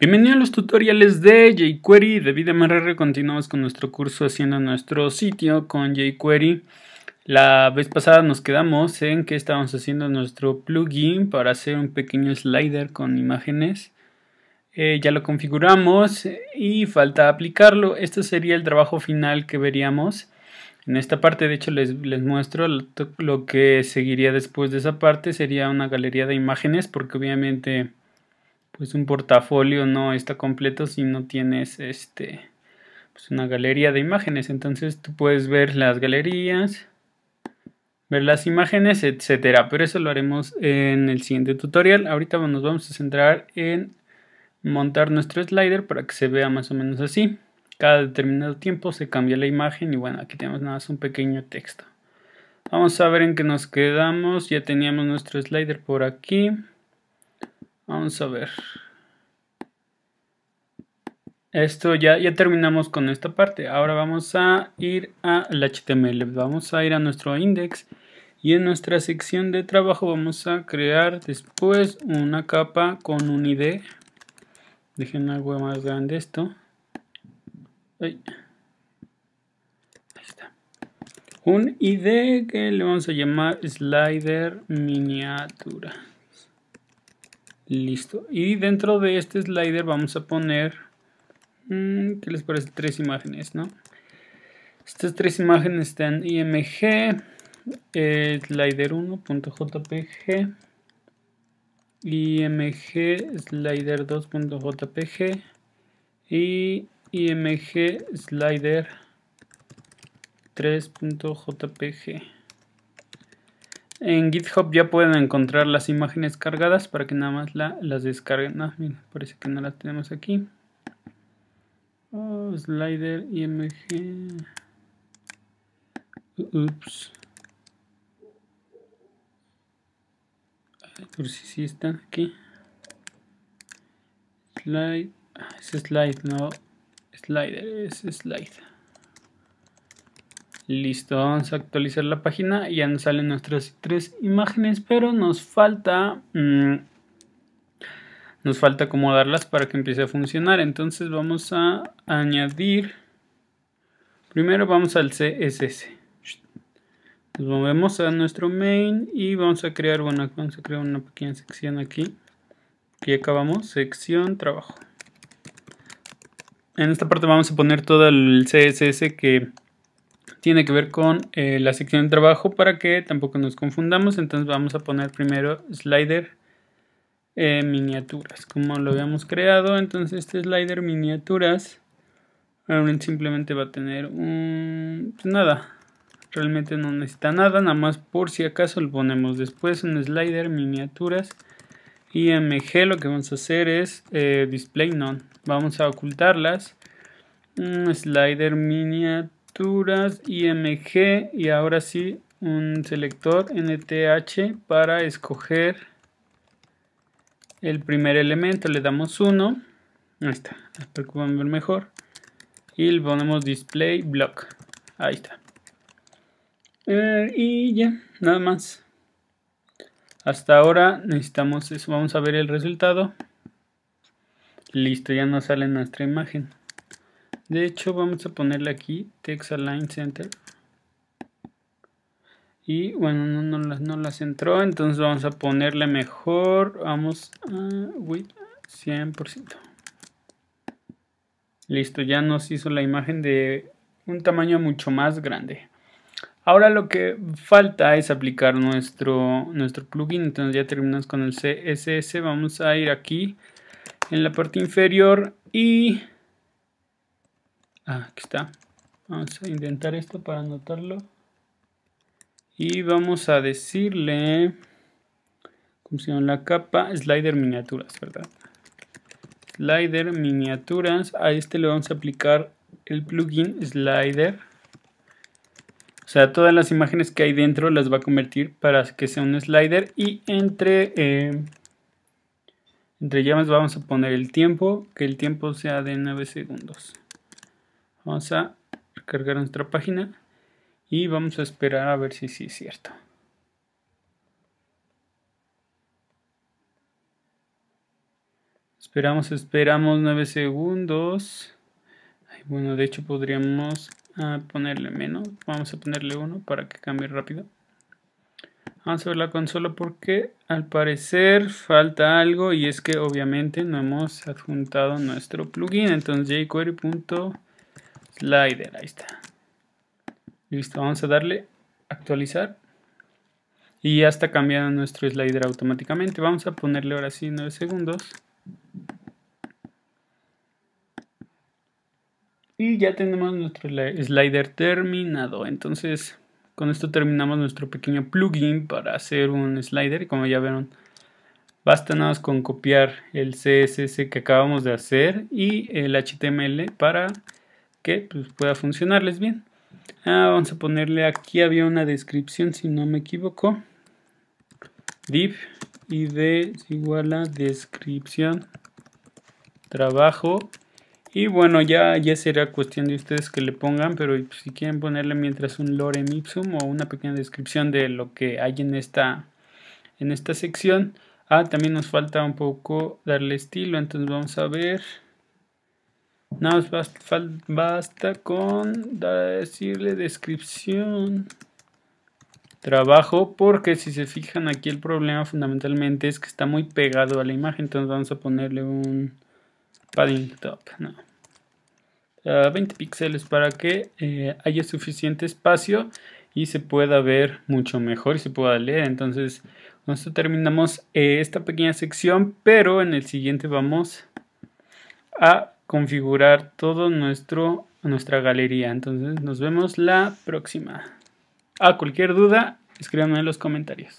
Bienvenido a los tutoriales de jQuery de VidMRR. Continuamos con nuestro curso haciendo nuestro sitio con jQuery. La vez pasada nos quedamos en que estábamos haciendo nuestro plugin para hacer un pequeño slider con imágenes. Eh, ya lo configuramos y falta aplicarlo. Este sería el trabajo final que veríamos. En esta parte, de hecho, les, les muestro lo que seguiría después de esa parte. Sería una galería de imágenes porque obviamente pues un portafolio no está completo si no tienes este pues, una galería de imágenes entonces tú puedes ver las galerías ver las imágenes etcétera pero eso lo haremos en el siguiente tutorial ahorita nos vamos a centrar en montar nuestro slider para que se vea más o menos así cada determinado tiempo se cambia la imagen y bueno aquí tenemos nada más un pequeño texto vamos a ver en qué nos quedamos ya teníamos nuestro slider por aquí Vamos a ver. Esto ya, ya terminamos con esta parte. Ahora vamos a ir al HTML. Vamos a ir a nuestro index. Y en nuestra sección de trabajo vamos a crear después una capa con un ID. Dejen algo más grande esto. Ahí está. Un ID que le vamos a llamar slider miniatura. Listo. Y dentro de este slider vamos a poner... Mm, ¿Qué les parece? Tres imágenes, ¿no? Estas tres imágenes están IMG, slider1.jpg, IMG slider2.jpg y IMG slider3.jpg. En GitHub ya pueden encontrar las imágenes cargadas para que nada más las descarguen. Ah, mira, parece que no las tenemos aquí. Oh, slider IMG. Ups. Por si sí están aquí. Slide. Ah, es slide, no. Slider, es slide. Listo, vamos a actualizar la página. Ya nos salen nuestras tres imágenes, pero nos falta... Mm, nos falta acomodarlas para que empiece a funcionar. Entonces vamos a añadir... Primero vamos al CSS. Nos movemos a nuestro main y vamos a crear, vamos a crear una pequeña sección aquí. Y acabamos, sección trabajo. En esta parte vamos a poner todo el CSS que tiene que ver con eh, la sección de trabajo para que tampoco nos confundamos. Entonces vamos a poner primero slider eh, miniaturas, como lo habíamos creado. Entonces este slider miniaturas simplemente va a tener un... Pues, nada, realmente no necesita nada, nada más por si acaso lo ponemos después un slider miniaturas. IMG lo que vamos a hacer es eh, display none. Vamos a ocultarlas. Un slider miniaturas texturas, img y ahora sí un selector nth para escoger el primer elemento. Le damos 1. Ahí está, espero que ver mejor. Y le ponemos display block. Ahí está. Eh, y ya, nada más. Hasta ahora necesitamos eso. Vamos a ver el resultado. Listo, ya nos sale nuestra imagen. De hecho, vamos a ponerle aquí text align center. Y bueno, no, no, las, entró, entonces vamos a ponerle mejor. Vamos a width 100%. Listo, ya nos hizo la imagen de un tamaño mucho más grande. Ahora lo que falta es aplicar nuestro, nuestro plugin. Entonces ya terminamos con el CSS. Vamos a ir aquí en la parte inferior y Ah, aquí está. Vamos a intentar esto para anotarlo. Y vamos a decirle... ¿Cómo se llama la capa? Slider miniaturas, ¿verdad? Slider miniaturas. A este le vamos a aplicar el plugin Slider. O sea, todas las imágenes que hay dentro las va a convertir para que sea un slider. Y entre, eh, entre llamas vamos a poner el tiempo, que el tiempo sea de 9 segundos. Vamos a recargar nuestra página y vamos a esperar a ver si sí es cierto. Esperamos, esperamos 9 segundos. bueno, de hecho podríamos ah, ponerle menos. Vamos a ponerle uno para que cambie rápido. Vamos a ver la consola porque al parecer falta algo y es que obviamente no hemos adjuntado nuestro plugin. Entonces jQuery.com Slider, ahí está. Listo, vamos a darle actualizar. Y ya está cambiando nuestro slider automáticamente. Vamos a ponerle ahora sí 9 segundos. Y ya tenemos nuestro slider terminado. Entonces, con esto terminamos nuestro pequeño plugin para hacer un slider. Como ya vieron, basta nada más con copiar el CSS que acabamos de hacer y el HTML para pues, pueda funcionarles bien. Ah, vamos a ponerle aquí, había una descripción si no me equivoco. Div id igual a descripción trabajo y bueno ya, ya será cuestión de ustedes que le pongan pero si quieren ponerle mientras un lorem ipsum o una pequeña descripción de lo que hay en esta en esta sección ah también nos falta un poco darle estilo entonces vamos a ver no basta, con decirle descripción. Trabajo, porque si se fijan aquí el problema fundamentalmente es que está muy pegado a la imagen. Entonces vamos a ponerle un padding top. No. 20 ah, píxeles para que eh, haya suficiente espacio y se pueda ver mucho mejor y se pueda leer. Entonces, con esto terminamos eh, esta pequeña sección, pero en el siguiente vamos a configurar todo nuestro nuestra galería. Entonces nos vemos la próxima. A ah, cualquier duda, escríbanme en los comentarios.